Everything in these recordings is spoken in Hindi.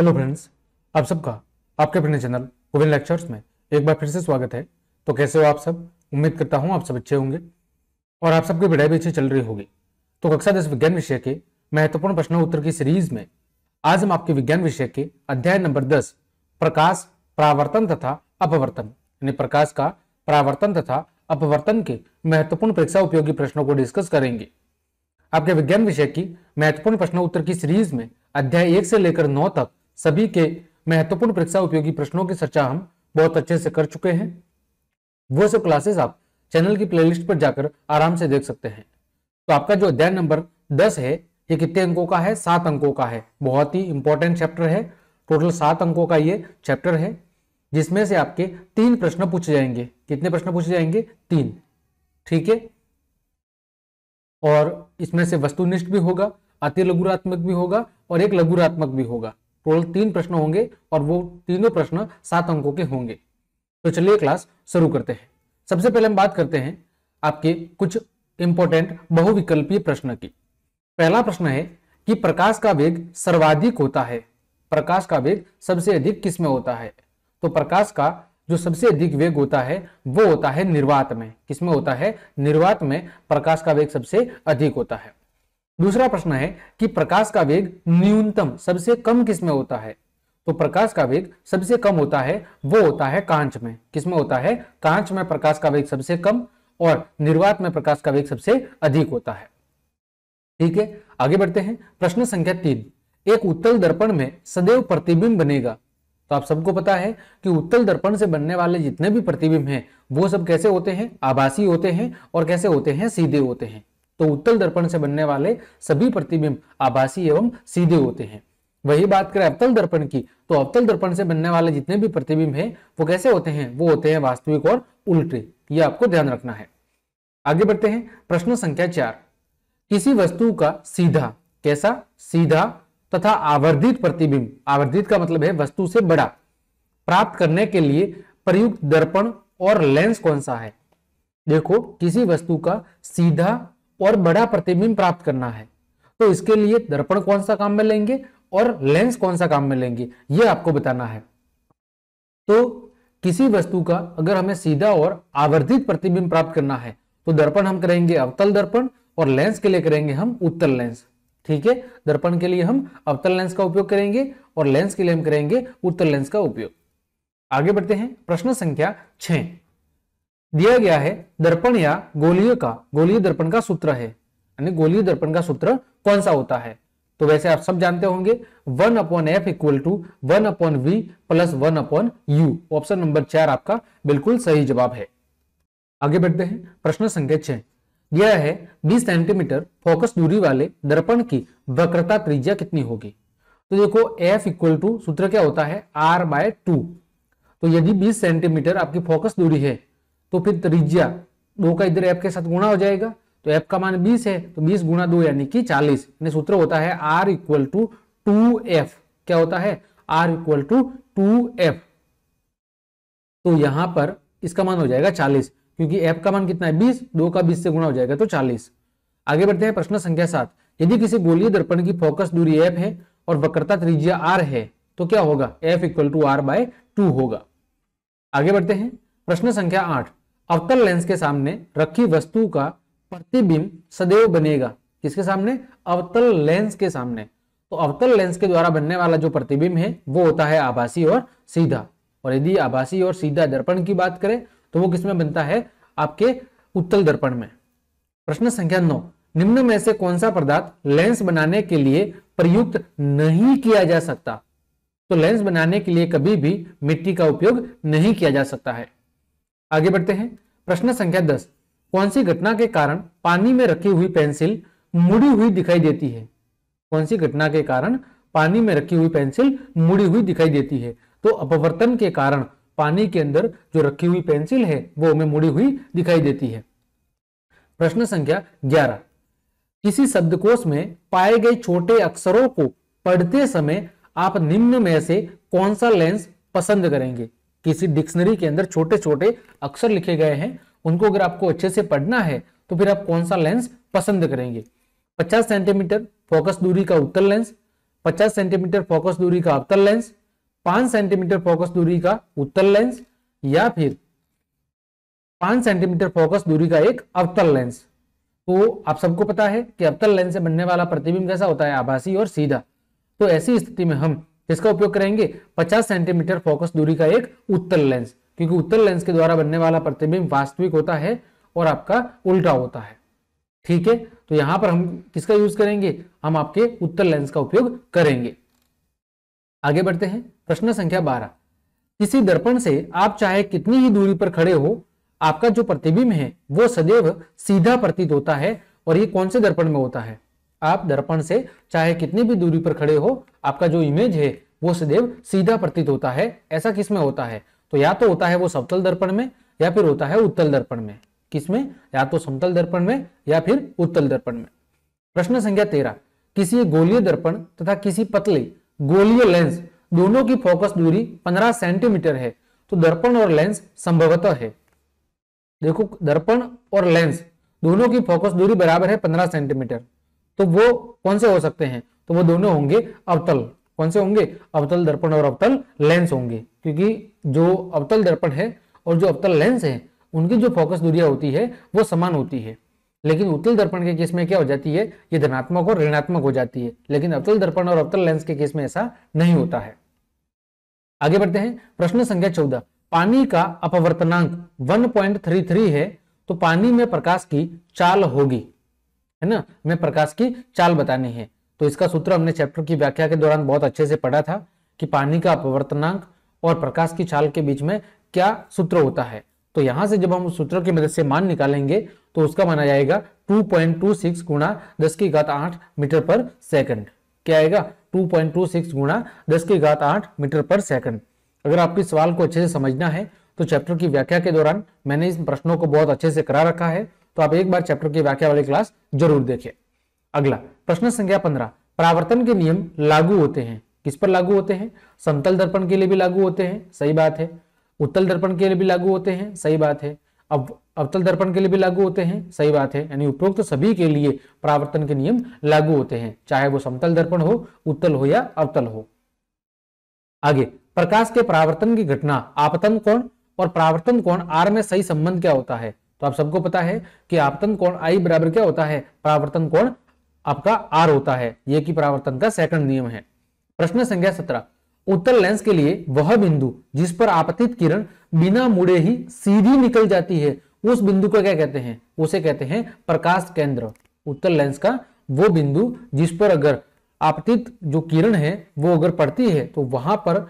हेलो फ्रेंड्स आप सबका आपके अपने चैनल गोविंद लेक्चर्स में एक बार फिर से स्वागत है तो कैसे हो आप सब उम्मीद करता हूँ आप सब अच्छे होंगे और आप सबकी पढ़ाई भी अच्छी चल रही होगी तो कक्षा दस विज्ञान विषय के महत्वपूर्ण प्रश्न उत्तर की सीरीज में आज हम आपके विज्ञान विषय के अध्याय नंबर दस प्रकाश प्रावर्तन तथा अपवर्तन यानी प्रकाश का प्रावर्तन तथा अपवर्तन के महत्वपूर्ण परीक्षा उपयोगी प्रश्नों को डिस्कस करेंगे आपके विज्ञान विषय की महत्वपूर्ण प्रश्न उत्तर की सीरीज में अध्याय एक से लेकर नौ तक सभी के महत्वपूर्ण परीक्षा उपयोगी प्रश्नों की चर्चा हम बहुत अच्छे से कर चुके हैं वो सब क्लासेस आप चैनल की प्लेलिस्ट पर जाकर आराम से देख सकते हैं तो आपका जो अध्याय नंबर दस है ये कितने अंकों का है सात अंकों का है बहुत ही इंपॉर्टेंट चैप्टर है टोटल सात अंकों का ये चैप्टर है जिसमें से आपके तीन प्रश्न पूछे जाएंगे कितने प्रश्न पूछे जाएंगे तीन ठीक है और इसमें से वस्तुनिष्ठ भी होगा अति लघुरात्मक भी होगा और एक लघुरात्मक भी होगा टोटल तीन प्रश्न होंगे और वो तीनों प्रश्न सात अंकों के होंगे तो चलिए क्लास शुरू करते हैं सबसे पहले हम बात करते हैं आपके कुछ इंपॉर्टेंट बहुविकल्पीय प्रश्न की पहला प्रश्न है कि प्रकाश का वेग सर्वाधिक होता है प्रकाश का वेग सबसे अधिक किस में होता है तो प्रकाश का जो सबसे अधिक वेग होता है वो होता है निर्वात में किसमें होता है निर्वात में प्रकाश का वेग सबसे अधिक होता है दूसरा प्रश्न है कि प्रकाश का वेग न्यूनतम सबसे कम किसमें होता है तो प्रकाश का वेग सबसे कम होता है वो होता है कांच में किसमें होता है कांच में प्रकाश का वेग सबसे कम और निर्वात में प्रकाश का वेग सबसे अधिक होता है ठीक है आगे बढ़ते हैं प्रश्न संख्या तीन एक उत्तल दर्पण में सदैव प्रतिबिंब बनेगा तो आप सबको पता है कि उत्तल दर्पण से बनने वाले जितने भी प्रतिबिंब हैं वो सब कैसे होते हैं आभासी होते हैं और कैसे होते हैं सीधे होते हैं तो उत्तल दर्पण से बनने वाले सभी प्रतिबिंब आभासी एवं सीधे होते हैं वही बात करें अवतल दर्पण की तो अवतल दर्पण से बनने वाले जितने भी प्रतिबिंब हैं वो कैसे होते हैं वो होते हैं वास्तविक और उल्टे ये आपको ध्यान रखना है आगे बढ़ते हैं प्रश्न संख्या चार किसी वस्तु का सीधा कैसा सीधा तथा आवर्धित प्रतिबिंब आवर्धित का मतलब है वस्तु से बड़ा प्राप्त करने के लिए प्रयुक्त दर्पण और लेंस कौन सा है देखो किसी वस्तु का सीधा और बड़ा प्रतिबिंब प्राप्त करना है तो इसके लिए दर्पण कौन सा काम में लेंगे और लेंस कौन सा काम में लेंगे ये आपको बताना है तो किसी वस्तु का अगर हमें सीधा और आवर्धित प्रतिबिंब प्राप्त करना है तो दर्पण हम करेंगे अवतल दर्पण और लेंस के लिए करेंगे हम उत्तल लेंस ठीक है दर्पण के लिए हम अवतल लेंस का उपयोग करेंगे और लेंस के लिए हम करेंगे उत्तल लेंस का उपयोग आगे बढ़ते हैं प्रश्न संख्या छह दिया गया है दर्पण या गोलीय का गोलीय दर्पण का सूत्र है यानी गोलीय दर्पण का सूत्र कौन सा होता है तो वैसे आप सब जानते होंगे one upon F equal to one upon V plus one upon U option number चार आपका बिल्कुल सही जवाब है आगे बढ़ते हैं प्रश्न संख्या छह यह है 20 सेंटीमीटर फोकस दूरी वाले दर्पण की वक्रता त्रिज्या कितनी होगी तो देखो f इक्वल टू सूत्र क्या होता है r बाय टू तो यदि 20 सेंटीमीटर आपकी फोकस दूरी है तो फिर त्रिज्या दो का इधर एफ के साथ गुणा हो जाएगा तो एफ का मान बीस है तो बीस गुणा दो यानी कि चालीस सूत्र होता है R equal to two F क्या होता है R equal to two F तो यहां पर इसका मान हो जाएगा चालीस क्योंकि एफ का मान कितना है बीस दो का बीस से गुणा हो जाएगा तो चालीस आगे बढ़ते हैं प्रश्न संख्या सात यदि किसी गोलीय दर्पण की फोकस दूरी एफ है और वक्रता त्रिज्या आर है तो क्या होगा F equal to R by two होगा आगे बढ़ते हैं प्रश्न संख्या आठ अवतल लेंस के सामने रखी वस्तु का प्रतिबिंब सदैव बनेगा किसके सामने अवतल लेंस के सामने तो अवतल लेंस के द्वारा बनने वाला जो प्रतिबिंब है वो होता है आभासी और सीधा और यदि आभासी और सीधा दर्पण की बात करें तो वो किसमें बनता है आपके उत्तल दर्पण में प्रश्न संख्या नौ निम्न में से कौन सा पदार्थ लेंस बनाने के लिए प्रयुक्त नहीं किया जा सकता तो लेंस बनाने के लिए कभी भी मिट्टी का उपयोग नहीं किया जा सकता है आगे बढ़ते हैं प्रश्न संख्या दस कौन सी घटना के कारण पानी में रखी हुई पेंसिल मुड़ी हुई दिखाई देती है कौन सी घटना के कारण पानी में रखी हुई पेंसिल मुड़ी हुई दिखाई देती है तो अपवर्तन के कारण पानी के अंदर जो रखी हुई पेंसिल है वो हमें मुड़ी हुई दिखाई देती है प्रश्न संख्या ग्यारह किसी शब्दकोश में पाए गए छोटे अक्षरों को पढ़ते समय आप निम्न में से कौन सा लेंस पसंद करेंगे किसी डिक्शनरी के अंदर छोटे छोटे अक्षर लिखे गए हैं उनको अगर आपको अच्छे से पढ़ना है तो फिर आप कौन सा लेंस पसंद करेंगे 50 सेंटीमीटर फोकस दूरी का उत्तर लेंस 50 सेंटीमीटर फोकस दूरी का अवतल लेंस 5 सेंटीमीटर फोकस दूरी का उत्तर लेंस या फिर 5 सेंटीमीटर फोकस दूरी का एक अवतल लेंस तो आप सबको पता है कि अवतल लेंस से बनने वाला प्रतिबिंब कैसा होता है आभासी और सीधा तो ऐसी स्थिति में हम किसका उपयोग करेंगे 50 सेंटीमीटर फोकस दूरी का एक उत्तर लेंस क्योंकि उत्तर लेंस के द्वारा बनने वाला प्रतिबिंब वास्तविक होता है और आपका उल्टा होता है ठीक है तो यहां पर हम किसका यूज करेंगे हम आपके उत्तर लेंस का उपयोग करेंगे आगे बढ़ते हैं प्रश्न संख्या बारह किसी दर्पण से आप चाहे कितनी ही दूरी पर खड़े हो आपका जो प्रतिबिंब है वो सदैव सीधा प्रतीत होता है और ये कौन से दर्पण में होता है आप दर्पण से चाहे कितनी भी दूरी पर खड़े हो आपका जो इमेज है वो सदैव सीधा प्रतीत होता है ऐसा किसमें होता है तो या तो होता है वो समतल दर्पण में या फिर होता है उत्तल दर्पण में किसमें या तो समतल दर्पण में या फिर उत्तल दर्पण में प्रश्न संख्या तेरह किसी गोलीय दर्पण तथा किसी पतले गोलीय लेंस दोनों की फोकस दूरी 15 सेंटीमीटर है तो दर्पण और लेंस संभवतः है देखो दर्पण और लेंस दोनों की फोकस दूरी बराबर है 15 सेंटीमीटर तो वो कौन से हो सकते हैं तो वो दोनों होंगे अवतल कौन से होंगे अवतल दर्पण और अवतल लेंस होंगे क्योंकि जो अवतल दर्पण है और जो अवतल लेंस है उनकी जो फोकस दूरिया होती है वो समान होती है लेकिन उत्तल दर्पण के केस में क्या हो जाती है ये धनात्मक और ऋणात्मक हो जाती है लेकिन अवतल दर्पण और अवतल लेंस के केस में ऐसा नहीं होता है आगे बढ़ते हैं प्रश्न संख्या चौदह पानी का अपवर्तनांक 1.33 है तो पानी में प्रकाश की चाल होगी है ना हमें प्रकाश की चाल बतानी है तो इसका सूत्र हमने चैप्टर की व्याख्या के दौरान बहुत अच्छे से पढ़ा था कि पानी का अपवर्तनांक और प्रकाश की चाल के बीच में क्या सूत्र होता है तो यहां से जब हम उस सूत्र की मदद से मान निकालेंगे तो उसका माना जाएगा 2.26 पॉइंट टू सिक्स गुणा दस की घात आठ मीटर पर सेकंड क्या आएगा 2.26 पॉइंट टू सिक्स गुणा दस की घात आठ मीटर पर सेकंड अगर आपके सवाल को अच्छे से समझना है तो चैप्टर की व्याख्या के दौरान मैंने इन प्रश्नों को बहुत अच्छे से करा रखा है तो आप एक बार चैप्टर की व्याख्या वाली क्लास जरूर देखें अगला प्रश्न संख्या पंद्रह परावर्तन के नियम लागू होते हैं किस पर लागू होते हैं समतल दर्पण के लिए भी लागू होते हैं सही बात है उत्तल दर्पण के लिए भी लागू होते हैं सही बात है अब अवतल दर्पण के लिए भी लागू होते हैं सही बात है यानी उपरोक्त तो सभी के लिए परावर्तन के नियम लागू होते हैं चाहे वो समतल दर्पण हो उत्तल हो या अवतल हो आगे प्रकाश के परावर्तन की घटना आपतन कोण और परावर्तन कोण आर में सही संबंध क्या होता है तो आप सबको पता है कि आपतन कोण आई बराबर क्या होता है परावर्तन कोण आपका आर होता है यह कि परावर्तन का सेकंड नियम है प्रश्न संख्या सत्रह उत्तर लेंस के लिए वह बिंदु जिस पर आपतित किरण बिना मुड़े ही सीधी निकल जाती है उस बिंदु को क्या कहते हैं उसे कहते हैं प्रकाश केंद्र उत्तर लेंस का वो बिंदु जिस पर अगर आपतित जो किरण है वो अगर पड़ती है तो वहां पर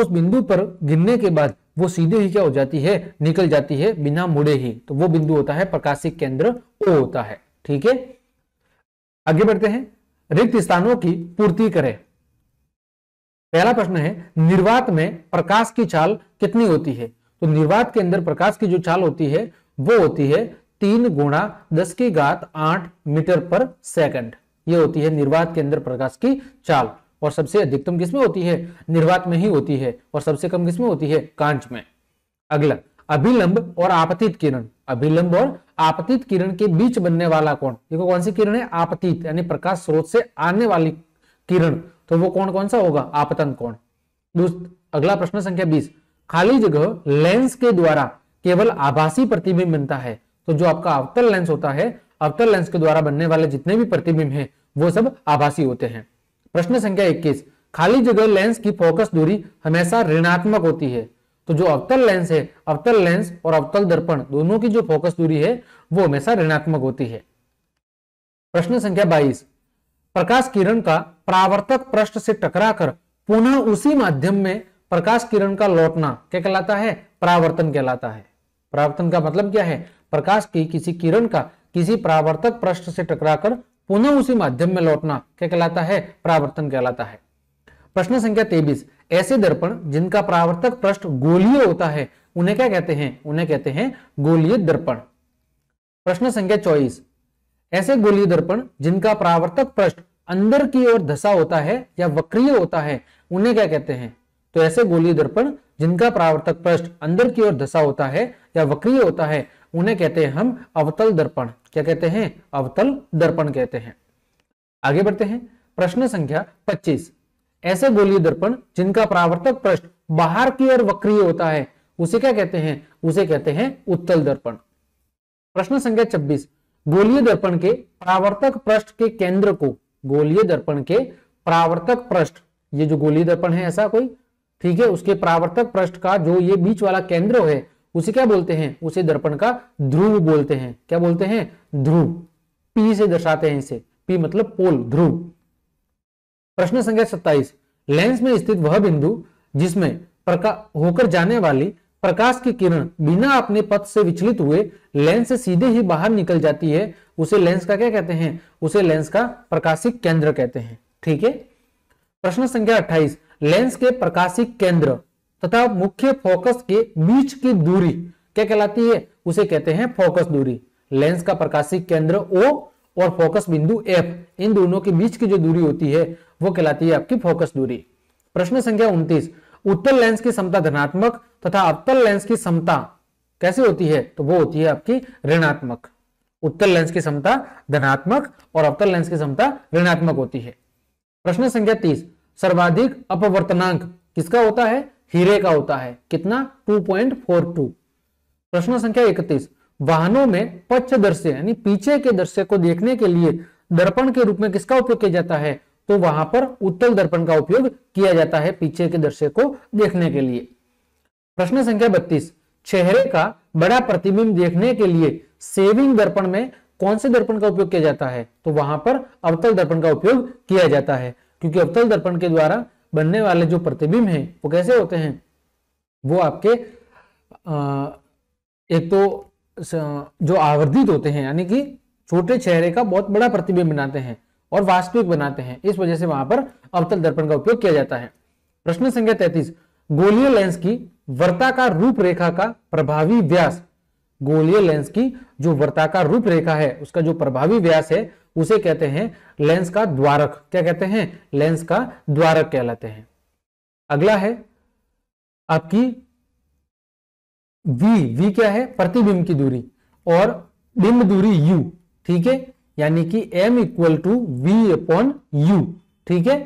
उस बिंदु पर गिरने के बाद वो सीधे ही क्या हो जाती है निकल जाती है बिना मुड़े ही तो वो बिंदु होता है प्रकाशिक केंद्र ओ होता है ठीक है आगे बढ़ते हैं रिक्त स्थानों की पूर्ति करें पहला प्रश्न है निर्वात में प्रकाश की चाल कितनी होती है तो निर्वात के अंदर प्रकाश की जो चाल होती है वो होती है तीन गुणा दस की घात आठ मीटर पर सेकंड ये होती है निर्वात के अंदर प्रकाश की चाल और सबसे अधिकतम किसमें होती है निर्वात में ही होती है और सबसे कम किसमें होती है कांच में अगला अभिलंब और आपतित किरण अभिलंब और आपतित किरण के बीच बनने वाला कौन देखो कौन सी किरण है आपतित यानी प्रकाश स्रोत से आने वाली किरण तो वो कौन कौन सा होगा आपतन कौन अगला प्रश्न संख्या बीस खाली जगह लेंस के द्वारा केवल आभासी प्रतिबिंब बनता है तो जो आपका अवतल लेंस होता है अवतल लेंस के द्वारा बनने वाले जितने भी प्रतिबिंब हैं वो सब आभासी होते हैं प्रश्न संख्या 21 खाली जगह लेंस की फोकस दूरी हमेशा ऋणात्मक होती है तो जो अवतल लेंस है अवतल लेंस और अवतल दर्पण दोनों की जो फोकस दूरी है वो हमेशा ऋणात्मक होती है प्रश्न संख्या 22 प्रकाश किरण का प्रावर्तक पृष्ठ से टकराकर पुनः उसी माध्यम में प्रकाश किरण का लौटना क्या कहलाता है प्रावर्तन कहलाता है प्रावर्तन का मतलब क्या है प्रकाश की किसी किरण का किसी प्रावर्तक पृष्ठ से टकराकर पुनः उसी माध्यम में लौटना क्या कहलाता है प्रावर्तन कहलाता है प्रश्न संख्या तेबीस ऐसे दर्पण जिनका प्रावर्तक पृष्ठ गोलीय होता है उन्हें क्या कहते हैं उन्हें कहते हैं गोलीय दर्पण प्रश्न संख्या चौबीस ऐसे गोलीय दर्पण जिनका प्रावर्तक पृष्ठ अंदर की ओर धसा होता है या वक्रीय होता है उन्हें क्या कहते हैं तो ऐसे गोलीय दर्पण जिनका प्रावर्तक पृष्ठ अंदर की ओर धसा होता है या वक्रीय होता है उन्हें कहते हैं हम अवतल दर्पण क्या कहते हैं अवतल दर्पण कहते हैं आगे बढ़ते हैं प्रश्न संख्या 25 ऐसे गोलीय दर्पण जिनका प्रावर्तक पृष्ठ बाहर की ओर वक्रीय होता है उसे क्या कहते हैं उसे कहते हैं उत्तल दर्पण प्रश्न संख्या 26 गोलीय दर्पण के प्रावर्तक पृष्ठ के केंद्र को गोलीय दर्पण के प्रावर्तक पृष्ठ ये जो गोलीय दर्पण है ऐसा कोई ठीक है उसके प्रावर्तक पृष्ठ का जो ये बीच वाला केंद्र है उसे क्या बोलते हैं उसे दर्पण का ध्रुव बोलते हैं क्या बोलते हैं ध्रुव पी से दर्शाते हैं इसे पी मतलब पोल ध्रुव प्रश्न संख्या सत्ताईस लेंस में स्थित वह बिंदु जिसमें होकर जाने वाली प्रकाश की किरण बिना अपने पथ से विचलित हुए लेंस से सीधे ही बाहर निकल जाती है उसे लेंस का क्या कहते हैं उसे लेंस का प्रकाशिक केंद्र कहते हैं ठीक है प्रश्न संख्या 28 लेंस के प्रकाशिक केंद्र तथा मुख्य फोकस के बीच की दूरी क्या कहलाती है उसे कहते हैं फोकस दूरी लेंस का प्रकाशिक केंद्र ओ और फोकस बिंदु एफ इन दोनों के बीच की जो दूरी होती है वो कहलाती है आपकी फोकस दूरी प्रश्न संख्या उन्तीस उत्तर लेंस की क्षमता धनात्मक तथा अवतल लेंस की क्षमता कैसे होती है तो वो होती है आपकी ऋणात्मक उत्तर लेंस की क्षमता धनात्मक और अवतल लेंस की क्षमता ऋणात्मक होती है प्रश्न संख्या तीस सर्वाधिक अपवर्तनांक किसका होता है हीरे का होता है कितना 2.42 प्रश्न संख्या 31 वाहनों में दृश्य यानी पीछे के दृश्य को देखने के लिए दर्पण के रूप में किसका उपयोग किया जाता है तो वहां पर उत्तल दर्पण का उपयोग किया जाता है पीछे के दृश्य को देखने के लिए प्रश्न संख्या बत्तीस चेहरे का बड़ा प्रतिबिंब देखने के लिए सेविंग दर्पण में कौन से दर्पण का उपयोग किया जाता है तो वहां पर अवतल दर्पण का उपयोग किया जाता है क्योंकि अवतल दर्पण के द्वारा बनने वाले जो प्रतिबिंब हैं वो कैसे होते हैं वो आपके आ, एक तो जो आवर्धित होते हैं यानी कि छोटे चेहरे का बहुत बड़ा प्रतिबिंब बनाते हैं और वास्तविक बनाते हैं इस वजह से वहां पर अवतल दर्पण का उपयोग किया जाता है प्रश्न संख्या तैतीस गोलीय लेंस की वर्ताकार रूपरेखा का प्रभावी व्यास गोलीय लेंस की जो वर्ताकार रूपरेखा है उसका जो प्रभावी व्यास है उसे कहते हैं लेंस का द्वारक क्या कहते हैं लेंस का द्वारक कहलाते हैं अगला है आपकी वी वी क्या है प्रतिबिंब की दूरी और बिंब दूरी u ठीक है यानी कि m equal to V upon U ठीक है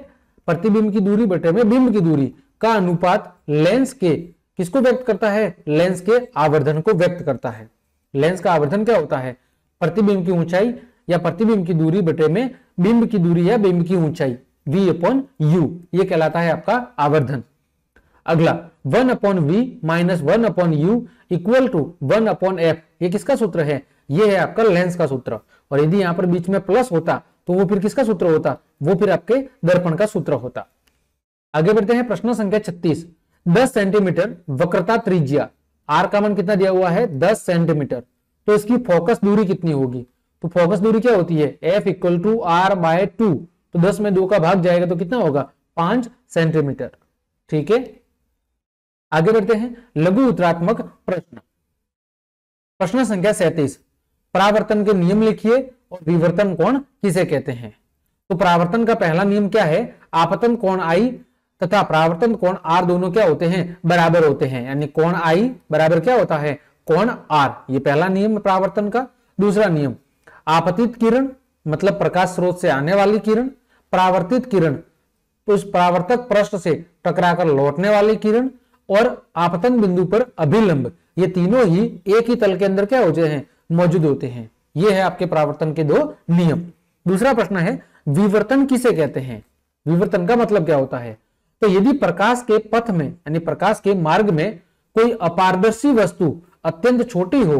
प्रतिबिंब की दूरी बटे में बिंब की दूरी का अनुपात लेंस के किसको व्यक्त करता है लेंस के आवर्धन को व्यक्त करता है लेंस का आवर्धन क्या होता है प्रतिबिंब की ऊंचाई या प्रतिबिंब की दूरी बटे में बिंब की दूरी या बिंब की ऊंचाई v अपॉन यू ये कहलाता है आपका आवर्धन अगला one upon V minus one upon U equal to one upon F ये किसका सूत्र है ये है आपका लेंस का सूत्र और यदि यहां पर बीच में प्लस होता तो वो फिर किसका सूत्र होता वो फिर आपके दर्पण का सूत्र होता आगे बढ़ते हैं प्रश्न संख्या छत्तीस 10 सेंटीमीटर वक्रता त्रिज्या आर का मन कितना दिया हुआ है 10 सेंटीमीटर तो इसकी फोकस दूरी कितनी होगी तो फोकस दूरी क्या होती है F equal to R by two तो दस में दो का भाग जाएगा तो कितना होगा पांच सेंटीमीटर ठीक है आगे बढ़ते हैं लघु उत्तरात्मक प्रश्न प्रश्न संख्या सैतीस परावर्तन के नियम लिखिए और विवर्तन कोण किसे कहते हैं तो परावर्तन का पहला नियम क्या है आपतन कोण आई तथा प्रावर्तन कोण आर दोनों क्या होते हैं बराबर होते हैं यानी कोण आई बराबर क्या होता है कोण आर ये पहला नियम प्रावर्तन का दूसरा नियम आपतित किरण मतलब प्रकाश स्रोत से आने वाली किरण प्रावर्तित किरण उस प्रावर्तक पृष्ठ से टकराकर लौटने वाली किरण और आपतन बिंदु पर अभिलंब ये तीनों ही एक ही तल के अंदर क्या होते हैं मौजूद होते हैं ये है आपके प्रावर्तन के दो नियम दूसरा प्रश्न है विवर्तन किसे कहते हैं विवर्तन का मतलब क्या होता है तो यदि प्रकाश के पथ में यानी प्रकाश के मार्ग में कोई अपारदर्शी वस्तु अत्यंत छोटी हो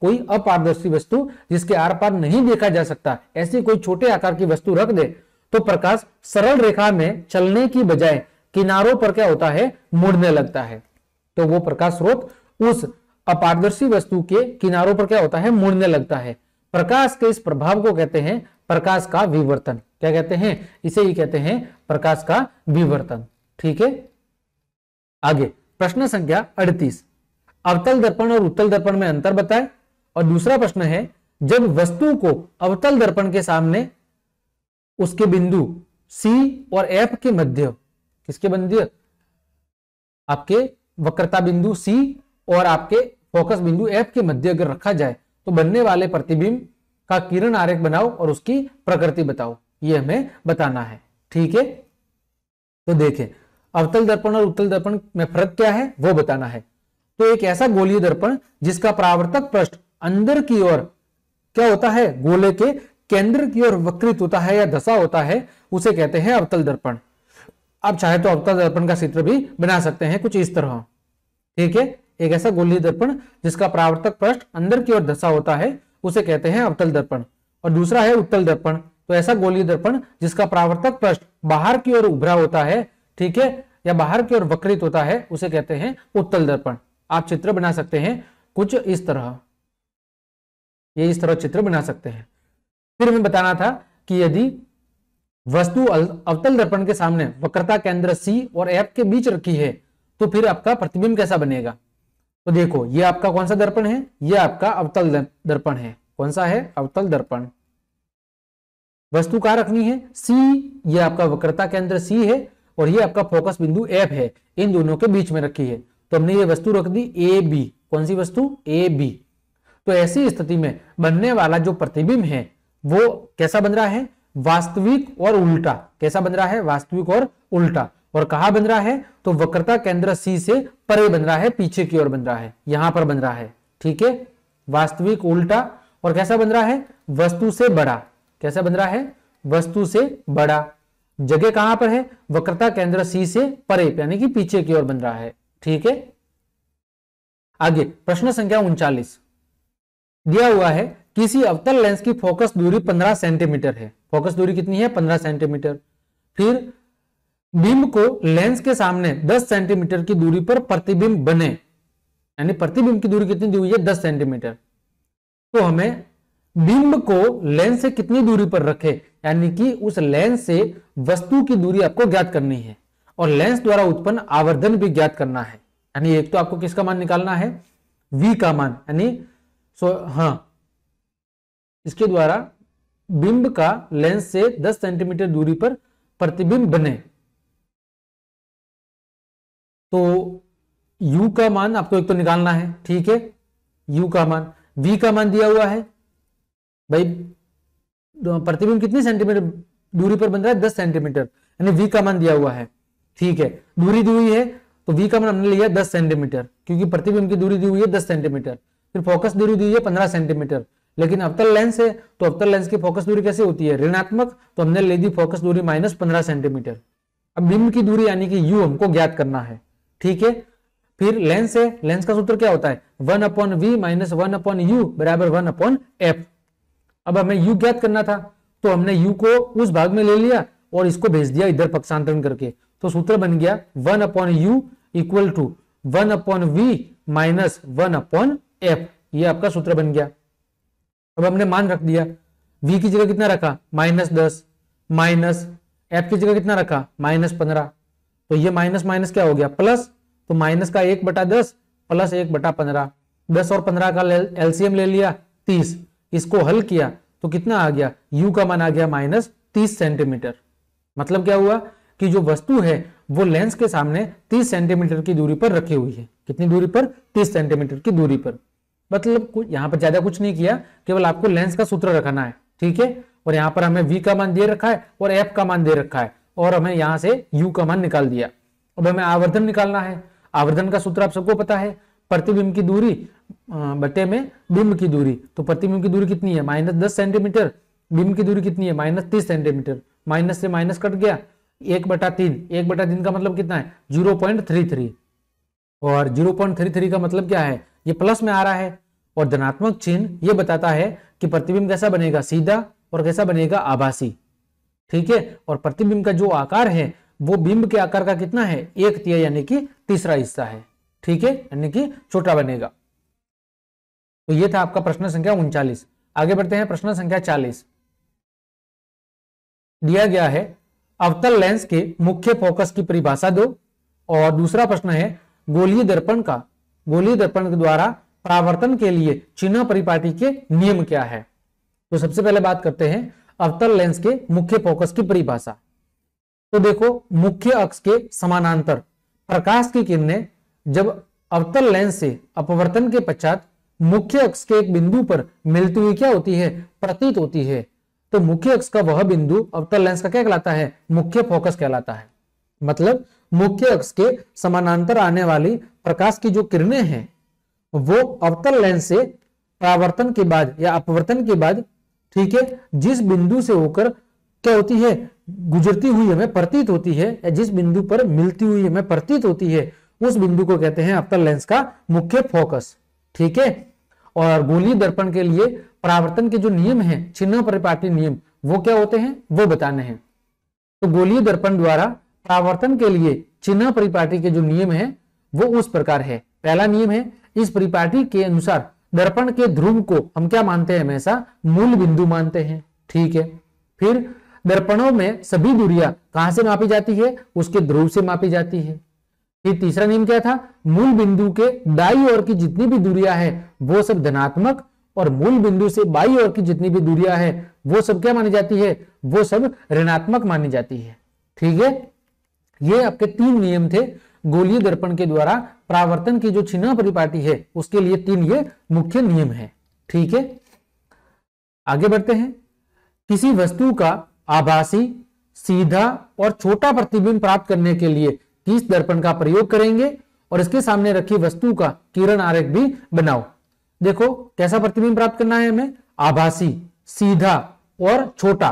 कोई अपारदर्शी वस्तु जिसके आर पार नहीं देखा जा सकता ऐसी कोई छोटे आकार की वस्तु रख दे तो प्रकाश सरल रेखा में चलने की बजाय किनारों पर क्या होता है मुड़ने लगता है तो वो प्रकाश स्रोत उस अपारदर्शी वस्तु के किनारों पर क्या होता है मुड़ने लगता है प्रकाश के इस प्रभाव को कहते हैं प्रकाश का विवर्तन क्या कहते हैं इसे ही कहते हैं प्रकाश का विवर्तन ठीक है आगे प्रश्न संख्या अड़तीस अवतल दर्पण और उत्तल दर्पण में अंतर बताए और दूसरा प्रश्न है जब वस्तु को अवतल दर्पण के सामने उसके बिंदु सी और एफ के मध्य किसके मध्य आपके वक्रता बिंदु सी और आपके फोकस बिंदु एफ के मध्य अगर रखा जाए तो बनने वाले प्रतिबिंब का किरण आरेख बनाओ और उसकी प्रकृति बताओ ये हमें बताना है ठीक है तो देखें अवतल दर्पण और उत्तल दर्पण में फर्क क्या है वो बताना है तो एक ऐसा गोलीय दर्पण जिसका प्रावर्तक पृष्ठ अंदर की ओर क्या होता है गोले के केंद्र की ओर वक्रित होता है या दशा होता है उसे कहते हैं अवतल दर्पण आप चाहे तो अवतल दर्पण का चित्र भी बना सकते हैं कुछ इस तरह ठीक है एक ऐसा गोलीय दर्पण जिसका प्रावर्तक पृष्ठ अंदर की ओर धसा होता है उसे कहते हैं अवतल दर्पण और दूसरा है उत्तल दर्पण तो ऐसा गोलीय दर्पण जिसका प्रावर्तक पृष्ठ बाहर की ओर उभरा होता है ठीक है या बाहर की ओर वक्रित होता है उसे कहते हैं उत्तल दर्पण आप चित्र बना सकते हैं कुछ इस तरह ये इस तरह चित्र बना सकते हैं फिर हमें बताना था कि यदि वस्तु अवतल दर्पण के सामने वक्रता केंद्र सी और एफ के बीच रखी है तो फिर आपका प्रतिबिंब कैसा बनेगा तो देखो ये आपका कौन सा दर्पण है ये आपका अवतल दर्पण है कौन सा है अवतल दर्पण वस्तु कहा रखनी है सी ये आपका वक्रता केंद्र सी है और ये आपका फोकस बिंदु एफ है इन दोनों के बीच में रखी है तो हमने ये वस्तु रख दी ए बी कौन सी वस्तु ए बी तो ऐसी स्थिति में बनने वाला जो प्रतिबिंब है वो कैसा बन रहा है वास्तविक और उल्टा कैसा बन रहा है वास्तविक और उल्टा और कहा बन रहा है तो वक्रता केंद्र सी से परे बन रहा है पीछे की ओर बन रहा है यहां पर बन रहा है ठीक है वास्तविक उल्टा और कैसा बन रहा है वस्तु से बड़ा कैसा बन रहा है वस्तु से बड़ा जगह कहां पर है वक्रता केंद्र सी से परे यानी कि पीछे की ओर बन रहा है ठीक है आगे प्रश्न संख्या उनचालीस दिया हुआ है किसी अवतल लेंस की फोकस दूरी 15 सेंटीमीटर है फोकस दूरी कितनी है 15 सेंटीमीटर फिर बिंब को लेंस के सामने 10 सेंटीमीटर की दूरी पर प्रतिबिंब बने यानी प्रतिबिंब की दूरी कितनी दी हुई है 10 सेंटीमीटर तो हमें बिंब को लेंस से कितनी दूरी पर रखे यानी कि उस लेंस से वस्तु की दूरी आपको ज्ञात करनी है और लेंस द्वारा उत्पन्न आवर्धन भी ज्ञात करना है यानी एक तो आपको किसका मान निकालना है v का मान यानी सो हाँ इसके द्वारा बिंब का लेंस से 10 सेंटीमीटर दूरी पर प्रतिबिंब बने तो u का मान आपको एक तो निकालना है ठीक है u का मान v का मान दिया हुआ है भाई प्रतिबिंब कितने सेंटीमीटर दूरी पर बन रहा है दस सेंटीमीटर यानी वी का मान दिया हुआ है ठीक है दूरी दी हुई है तो वी का मान हमने लिया दस सेंटीमीटर क्योंकि प्रतिबिंब की दूरी दी हुई है दस सेंटीमीटर फिर फोकस दूरी दी हुई है पंद्रह सेंटीमीटर लेकिन अवतल लेंस है तो अवतल लेंस की फोकस दूरी कैसे होती है ऋणात्मक तो हमने ले दी फोकस दूरी माइनस पंद्रह सेंटीमीटर अब बिंब की दूरी यानी कि यू हमको ज्ञात करना है ठीक है फिर लेंस है लेंस का सूत्र क्या होता है one upon V minus one upon U बराबर वन अपॉन एफ अब हमें यू ज्ञात करना था तो हमने यू को उस भाग में ले लिया और इसको भेज दिया इधर पक्षांतरण करके तो सूत्र बन गया one upon U equal to one upon V minus one upon F ये आपका सूत्र बन गया अब हमने मान रख दिया वी की जगह कितना रखा माइनस दस माइनस एफ की जगह कितना रखा माइनस पंद्रह तो ये माइनस माइनस क्या हो गया प्लस तो माइनस का एक बटा दस प्लस एक बटा पंद्रह दस और पंद्रह का एलसीएम ले लिया तीस इसको हल किया तो कितना आ गया यू का मान आ गया माइनस तीस सेंटीमीटर मतलब क्या हुआ कि जो वस्तु है वो लेंस के सामने तीस सेंटीमीटर की दूरी पर रखी हुई है कितनी दूरी पर तीस सेंटीमीटर की दूरी पर मतलब यहां पर ज्यादा कुछ नहीं किया केवल आपको लेंस का सूत्र रखना है ठीक है और यहाँ पर हमें वी का मान दे रखा है और एफ का मान दे रखा है और हमें यहाँ से यू का मान निकाल दिया अब हमें आवर्धन निकालना है आवर्धन का सूत्र आप सबको पता है प्रतिबिंब की दूरी बटे में बिंब की दूरी तो प्रतिबिंब की दूरी कितनी है माइनस दस सेंटीमीटर बिंब की दूरी कितनी है माइनस तीस सेंटीमीटर माइनस से माइनस कट गया एक बटा तीन एक बटा तीन का मतलब कितना है जीरो पॉइंट थ्री थ्री और जीरो पॉइंट थ्री थ्री का मतलब क्या है ये प्लस में आ रहा है और धनात्मक चिन्ह ये बताता है कि प्रतिबिंब कैसा बनेगा सीधा और कैसा बनेगा आभासी ठीक है और प्रतिबिंब का जो आकार है वो बिंब के आकार का कितना है एक तीय यानी कि तीसरा हिस्सा है ठीक है यानी कि छोटा बनेगा तो ये था आपका प्रश्न संख्या उनचालीस आगे बढ़ते हैं प्रश्न संख्या चालीस दिया गया है अवतल लेंस के मुख्य फोकस की परिभाषा दो और दूसरा प्रश्न है गोलीय दर्पण का गोलीय दर्पण द्वारा परावर्तन के लिए चिन्ह परिपाटी के नियम क्या है तो सबसे पहले बात करते हैं अवतल लेंस के मुख्य फोकस की परिभाषा तो देखो मुख्य अक्ष के समानांतर प्रकाश की किरणें जब अवतल लेंस से अपवर्तन के पश्चात मुख्य अक्ष के एक बिंदु पर मिलती हुई क्या होती है प्रतीत होती है तो मुख्य अक्ष का वह बिंदु अवतल लेंस का क्या कहलाता है मुख्य फोकस कहलाता है मतलब मुख्य अक्ष के समानांतर आने वाली प्रकाश की जो किरणें हैं वो अवतल लेंस से प्रावर्तन के बाद या अपवर्तन के बाद ठीक है जिस बिंदु से होकर क्या होती है गुजरती हुई हमें प्रतीत होती है या जिस बिंदु पर मिलती हुई हमें प्रतीत होती है उस बिंदु को कहते हैं अवतल लेंस का मुख्य फोकस ठीक है और गोली दर्पण के लिए परावर्तन के जो नियम है छिन्न परिपाटी नियम वो क्या होते हैं वो बताने हैं तो गोली दर्पण द्वारा परावर्तन के लिए चिन्ह परिपाटी के जो नियम है वो उस प्रकार है पहला नियम है इस परिपाटी के अनुसार दर्पण के ध्रुव को हम क्या मानते हैं हमेशा मूल बिंदु मानते हैं ठीक है फिर दर्पणों में सभी दूरियां कहां से मापी जाती है उसके ध्रुव से मापी जाती है ये तीसरा नियम क्या था मूल बिंदु के दाई और की जितनी भी दूरियां हैं वो सब धनात्मक और मूल बिंदु से बाई और की जितनी भी दूरियां हैं वो सब क्या मानी जाती है वो सब ऋणात्मक मानी जाती है ठीक है ये आपके तीन नियम थे गोलीय दर्पण के द्वारा प्रावर्तन की जो छिन्ह परिपाटी है उसके लिए तीन ये मुख्य नियम है ठीक है आगे बढ़ते हैं किसी वस्तु का आभासी सीधा और छोटा प्रतिबिंब प्राप्त करने के लिए इस दर्पण का प्रयोग करेंगे और इसके सामने रखी वस्तु का किरण आरेख भी बनाओ देखो कैसा प्रतिबिंब प्राप्त करना है हमें आभासी सीधा और छोटा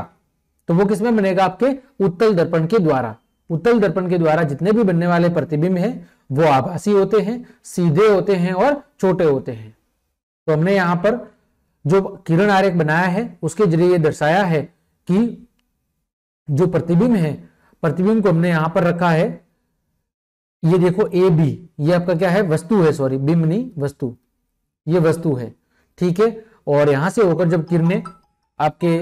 तो वो किसमें बनेगा आपके उत्तल दर्पण के द्वारा उत्तल दर्पण के द्वारा जितने भी बनने वाले प्रतिबिंब हैं वो आभासी होते हैं सीधे होते हैं और छोटे होते हैं तो हमने यहां पर जो किरण आरेख बनाया है उसके जरिए दर्शाया है कि जो प्रतिबिंब है प्रतिबिंब को हमने यहां पर रखा है ये देखो ए बी ये आपका क्या है वस्तु है सॉरी बिम नहीं वस्तु ये वस्तु है ठीक है और यहां से होकर जब किरणें आपके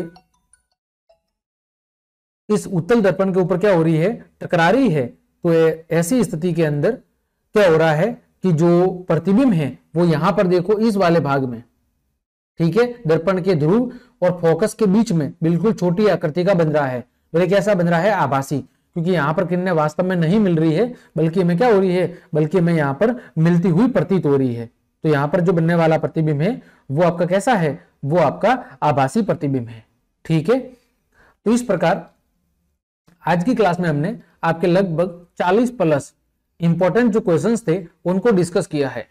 इस उत्तल दर्पण के ऊपर क्या हो रही है टकरा रही है तो ऐसी स्थिति के अंदर क्या हो रहा है कि जो प्रतिबिंब है वो यहां पर देखो इस वाले भाग में ठीक है दर्पण के ध्रुव और फोकस के बीच में बिल्कुल छोटी आकृति का बन रहा है बोले कैसा बन रहा है आभासी क्योंकि यहां पर किरणें वास्तव में नहीं मिल रही है बल्कि हमें क्या हो रही है बल्कि हमें यहां पर मिलती हुई प्रतीत हो रही है तो यहाँ पर जो बनने वाला प्रतिबिंब है वो आपका कैसा है वो आपका आभासी प्रतिबिंब है ठीक है तो इस प्रकार आज की क्लास में हमने आपके लगभग 40 प्लस इंपॉर्टेंट जो क्वेश्चन थे उनको डिस्कस किया है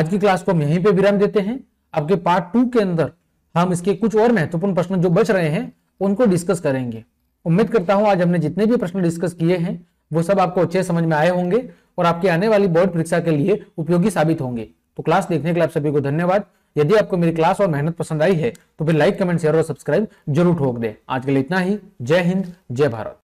आज की क्लास को हम यहीं पर विराम देते हैं आपके पार्ट टू के अंदर हम इसके कुछ और महत्वपूर्ण प्रश्न जो बच रहे हैं उनको डिस्कस करेंगे उम्मीद करता हूं आज हमने जितने भी प्रश्न डिस्कस किए हैं वो सब आपको अच्छे समझ में आए होंगे और आपकी आने वाली बोर्ड परीक्षा के लिए उपयोगी साबित होंगे तो क्लास देखने के लिए आप सभी को धन्यवाद यदि आपको मेरी क्लास और मेहनत पसंद आई है तो फिर लाइक कमेंट शेयर और सब्सक्राइब जरूर ठोक दें आज के लिए इतना ही जय हिंद जय भारत